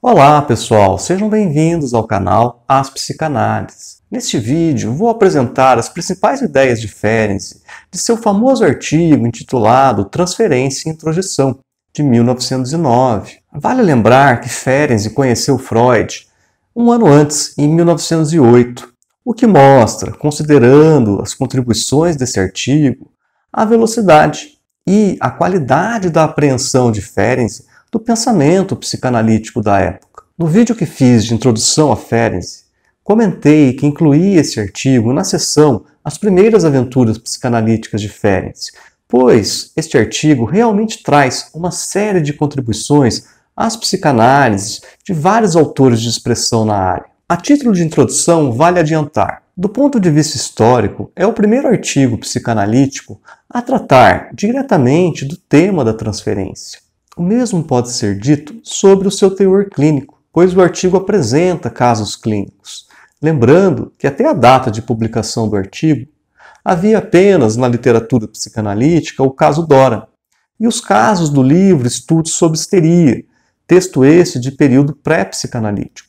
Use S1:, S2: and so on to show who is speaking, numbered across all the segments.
S1: Olá pessoal, sejam bem-vindos ao canal As Psicanálises. Neste vídeo vou apresentar as principais ideias de Ferenczi de seu famoso artigo intitulado Transferência e Introjeção, de 1909. Vale lembrar que Ferenczi conheceu Freud um ano antes, em 1908, o que mostra, considerando as contribuições desse artigo, a velocidade e a qualidade da apreensão diferem-se do pensamento psicanalítico da época. No vídeo que fiz de introdução a Ferenc, comentei que incluí esse artigo na seção As Primeiras Aventuras Psicanalíticas de Ferenc, pois este artigo realmente traz uma série de contribuições às psicanálises de vários autores de expressão na área. A título de introdução, vale adiantar do ponto de vista histórico, é o primeiro artigo psicanalítico a tratar diretamente do tema da transferência. O mesmo pode ser dito sobre o seu teor clínico, pois o artigo apresenta casos clínicos. Lembrando que até a data de publicação do artigo, havia apenas na literatura psicanalítica o caso Dora e os casos do livro Estudos sobre Histeria, texto esse de período pré-psicanalítico.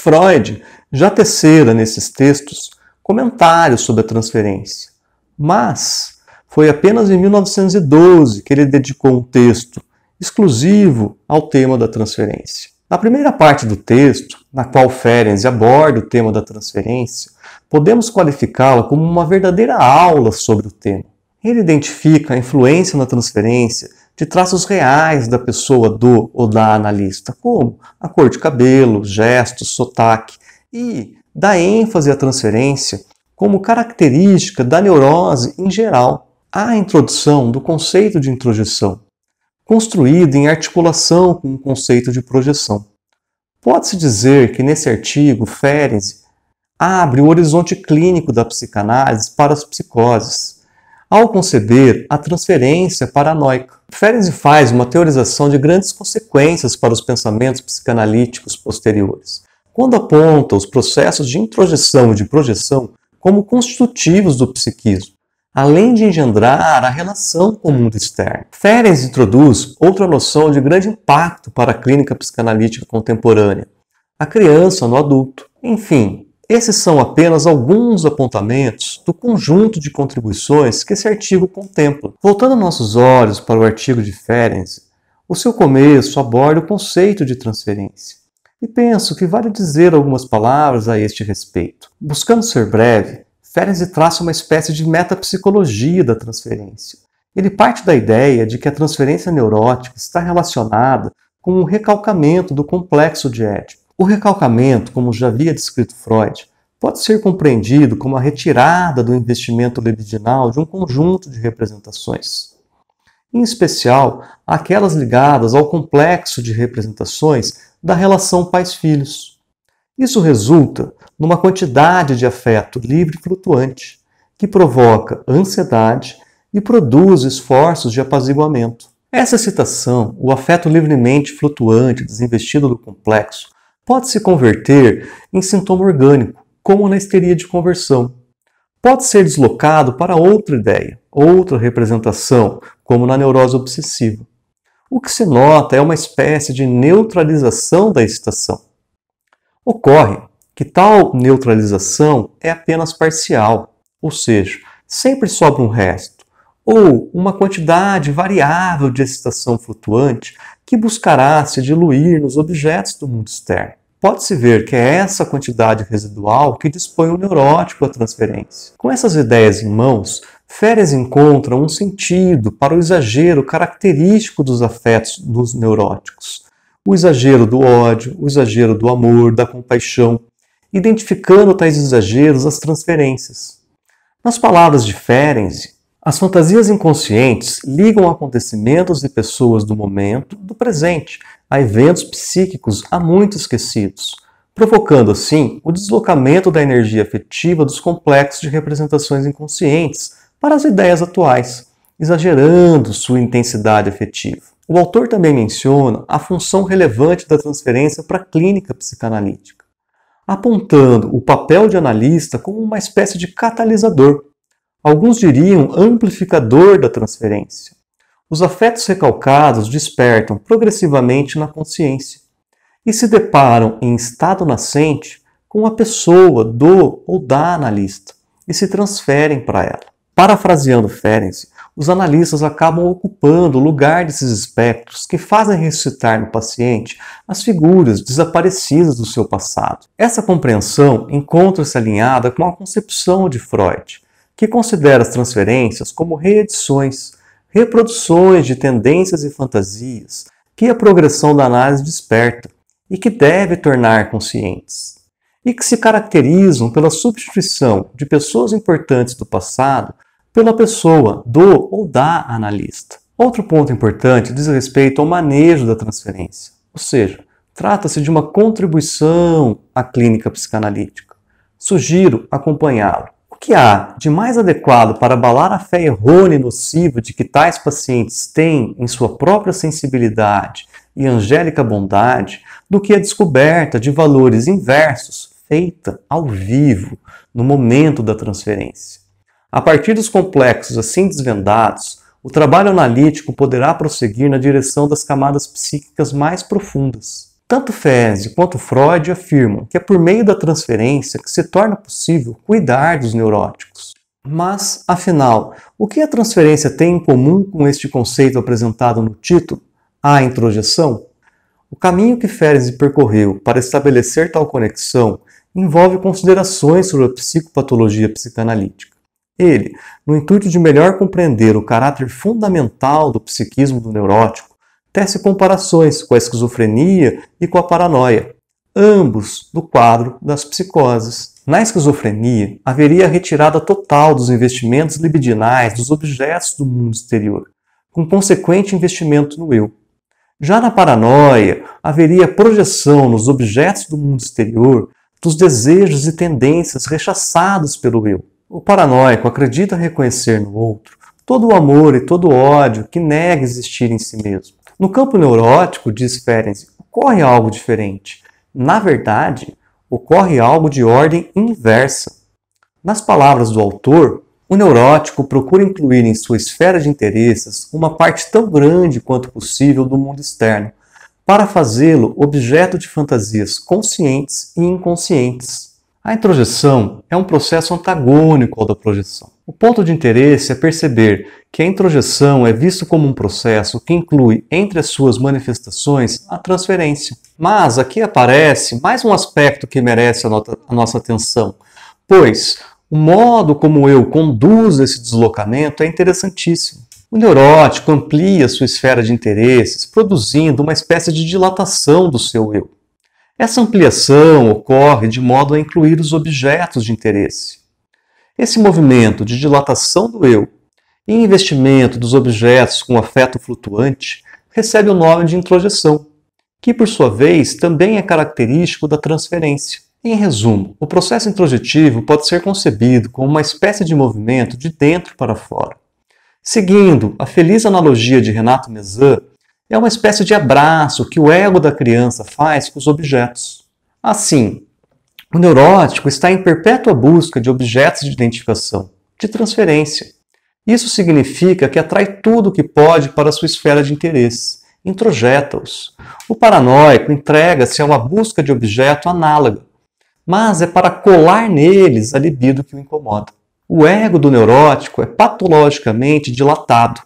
S1: Freud já tecera nesses textos comentários sobre a transferência, mas foi apenas em 1912 que ele dedicou um texto exclusivo ao tema da transferência. Na primeira parte do texto, na qual Ferenc aborda o tema da transferência, podemos qualificá-la como uma verdadeira aula sobre o tema. Ele identifica a influência na transferência de traços reais da pessoa do ou da analista, como a cor de cabelo, gestos, sotaque, e dá ênfase à transferência como característica da neurose em geral. A introdução do conceito de introjeção, construído em articulação com o conceito de projeção. Pode-se dizer que nesse artigo, Ferenc abre o horizonte clínico da psicanálise para as psicoses, ao conceber a transferência paranoica Ferenc faz uma teorização de grandes consequências para os pensamentos psicanalíticos posteriores, quando aponta os processos de introjeção e de projeção como constitutivos do psiquismo, além de engendrar a relação com o mundo externo. Ferenc introduz outra noção de grande impacto para a clínica psicanalítica contemporânea, a criança no adulto. Enfim, esses são apenas alguns apontamentos do conjunto de contribuições que esse artigo contempla. Voltando nossos olhos para o artigo de Ferenc, o seu começo aborda o conceito de transferência. E penso que vale dizer algumas palavras a este respeito. Buscando ser breve, Ferenc traça uma espécie de metapsicologia da transferência. Ele parte da ideia de que a transferência neurótica está relacionada com o recalcamento do complexo de Édipo o recalcamento, como já havia descrito Freud, pode ser compreendido como a retirada do investimento libidinal de um conjunto de representações, em especial aquelas ligadas ao complexo de representações da relação pais-filhos. Isso resulta numa quantidade de afeto livre e flutuante, que provoca ansiedade e produz esforços de apaziguamento. Essa citação, o afeto livremente flutuante desinvestido do complexo, pode se converter em sintoma orgânico, como na histeria de conversão. Pode ser deslocado para outra ideia, outra representação, como na neurose obsessiva. O que se nota é uma espécie de neutralização da excitação. Ocorre que tal neutralização é apenas parcial, ou seja, sempre sobra um resto, ou uma quantidade variável de excitação flutuante que buscará se diluir nos objetos do mundo externo. Pode-se ver que é essa quantidade residual que dispõe o neurótico à transferência. Com essas ideias em mãos, Férez encontra um sentido para o exagero característico dos afetos dos neuróticos. O exagero do ódio, o exagero do amor, da compaixão, identificando tais exageros as transferências. Nas palavras de Ferenc, as fantasias inconscientes ligam acontecimentos e pessoas do momento, do presente, a eventos psíquicos há muito esquecidos, provocando assim o deslocamento da energia afetiva dos complexos de representações inconscientes para as ideias atuais, exagerando sua intensidade afetiva. O autor também menciona a função relevante da transferência para a clínica psicanalítica, apontando o papel de analista como uma espécie de catalisador. Alguns diriam amplificador da transferência, os afetos recalcados despertam progressivamente na consciência e se deparam em estado nascente com a pessoa do ou da analista e se transferem para ela. Parafraseando Ferenc, os analistas acabam ocupando o lugar desses espectros que fazem ressuscitar no paciente as figuras desaparecidas do seu passado. Essa compreensão encontra-se alinhada com a concepção de Freud, que considera as transferências como reedições reproduções de tendências e fantasias que a progressão da análise desperta e que deve tornar conscientes, e que se caracterizam pela substituição de pessoas importantes do passado pela pessoa do ou da analista. Outro ponto importante diz respeito ao manejo da transferência, ou seja, trata-se de uma contribuição à clínica psicanalítica. Sugiro acompanhá-lo que há de mais adequado para abalar a fé errônea e nociva de que tais pacientes têm em sua própria sensibilidade e angélica bondade do que a descoberta de valores inversos feita ao vivo no momento da transferência? A partir dos complexos assim desvendados, o trabalho analítico poderá prosseguir na direção das camadas psíquicas mais profundas. Tanto Fese quanto Freud afirmam que é por meio da transferência que se torna possível cuidar dos neuróticos. Mas, afinal, o que a transferência tem em comum com este conceito apresentado no título, a introjeção? O caminho que Ferenc percorreu para estabelecer tal conexão envolve considerações sobre a psicopatologia psicanalítica. Ele, no intuito de melhor compreender o caráter fundamental do psiquismo do neurótico, Tece comparações com a esquizofrenia e com a paranoia, ambos do quadro das psicoses. Na esquizofrenia, haveria a retirada total dos investimentos libidinais dos objetos do mundo exterior, com consequente investimento no eu. Já na paranoia, haveria projeção nos objetos do mundo exterior dos desejos e tendências rechaçados pelo eu. O paranoico acredita reconhecer no outro todo o amor e todo o ódio que nega existir em si mesmo. No campo neurótico, diz Ferenc, ocorre algo diferente. Na verdade, ocorre algo de ordem inversa. Nas palavras do autor, o neurótico procura incluir em sua esfera de interesses uma parte tão grande quanto possível do mundo externo, para fazê-lo objeto de fantasias conscientes e inconscientes. A introjeção é um processo antagônico ao da projeção. O ponto de interesse é perceber que a introjeção é visto como um processo que inclui entre as suas manifestações a transferência. Mas aqui aparece mais um aspecto que merece a, nota, a nossa atenção, pois o modo como eu conduzo esse deslocamento é interessantíssimo. O neurótico amplia sua esfera de interesses, produzindo uma espécie de dilatação do seu eu. Essa ampliação ocorre de modo a incluir os objetos de interesse. Esse movimento de dilatação do eu e investimento dos objetos com afeto flutuante recebe o nome de introjeção, que por sua vez também é característico da transferência. Em resumo, o processo introjetivo pode ser concebido como uma espécie de movimento de dentro para fora. Seguindo a feliz analogia de Renato Mezan, é uma espécie de abraço que o ego da criança faz com os objetos. Assim, o neurótico está em perpétua busca de objetos de identificação, de transferência. Isso significa que atrai tudo o que pode para sua esfera de interesse, introjeta-os. O paranoico entrega-se a uma busca de objeto análoga, mas é para colar neles a libido que o incomoda. O ego do neurótico é patologicamente dilatado,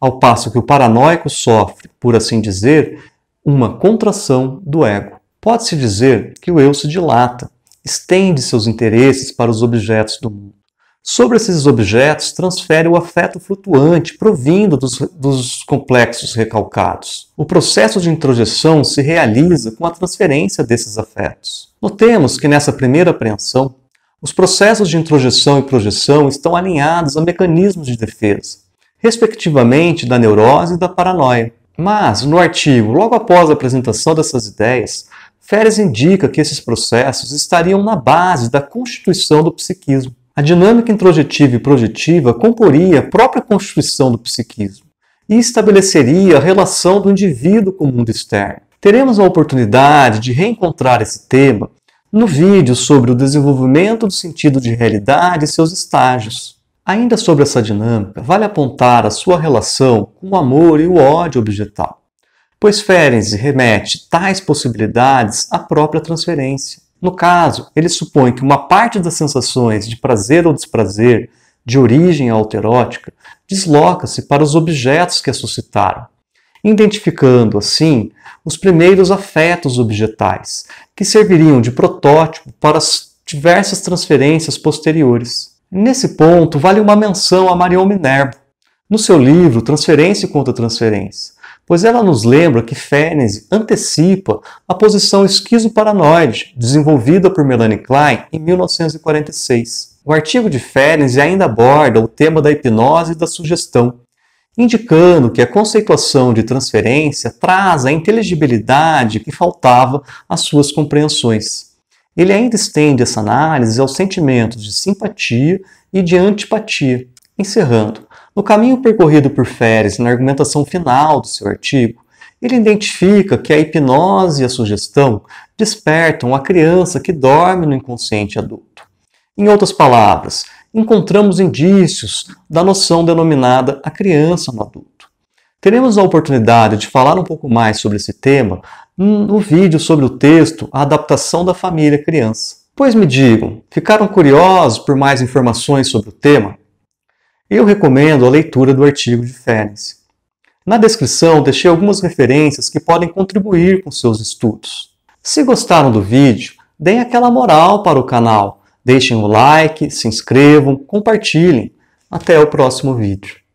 S1: ao passo que o paranoico sofre, por assim dizer, uma contração do ego. Pode-se dizer que o eu se dilata, estende seus interesses para os objetos do mundo. Sobre esses objetos, transfere o afeto flutuante provindo dos, dos complexos recalcados. O processo de introjeção se realiza com a transferência desses afetos. Notemos que nessa primeira apreensão, os processos de introjeção e projeção estão alinhados a mecanismos de defesa, respectivamente da neurose e da paranoia. Mas, no artigo, logo após a apresentação dessas ideias, Férez indica que esses processos estariam na base da constituição do psiquismo. A dinâmica introjetiva e projetiva comporia a própria constituição do psiquismo e estabeleceria a relação do indivíduo com o mundo externo. Teremos a oportunidade de reencontrar esse tema no vídeo sobre o desenvolvimento do sentido de realidade e seus estágios. Ainda sobre essa dinâmica, vale apontar a sua relação com o amor e o ódio objetal pois Ferenc remete tais possibilidades à própria transferência. No caso, ele supõe que uma parte das sensações de prazer ou desprazer de origem alterótica desloca-se para os objetos que a suscitaram, identificando, assim, os primeiros afetos objetais, que serviriam de protótipo para as diversas transferências posteriores. Nesse ponto, vale uma menção a Marion Minerva, no seu livro Transferência contra Transferência, pois ela nos lembra que Férnese antecipa a posição esquizoparanoide desenvolvida por Melanie Klein em 1946. O artigo de Férnese ainda aborda o tema da hipnose e da sugestão, indicando que a conceituação de transferência traz a inteligibilidade que faltava às suas compreensões. Ele ainda estende essa análise aos sentimentos de simpatia e de antipatia. Encerrando, no caminho percorrido por Feres, na argumentação final do seu artigo, ele identifica que a hipnose e a sugestão despertam a criança que dorme no inconsciente adulto. Em outras palavras, encontramos indícios da noção denominada a criança no adulto. Teremos a oportunidade de falar um pouco mais sobre esse tema no vídeo sobre o texto A Adaptação da Família Criança. Pois me digam, ficaram curiosos por mais informações sobre o tema? eu recomendo a leitura do artigo de Ferenc. Na descrição deixei algumas referências que podem contribuir com seus estudos. Se gostaram do vídeo, deem aquela moral para o canal, deixem o like, se inscrevam, compartilhem. Até o próximo vídeo.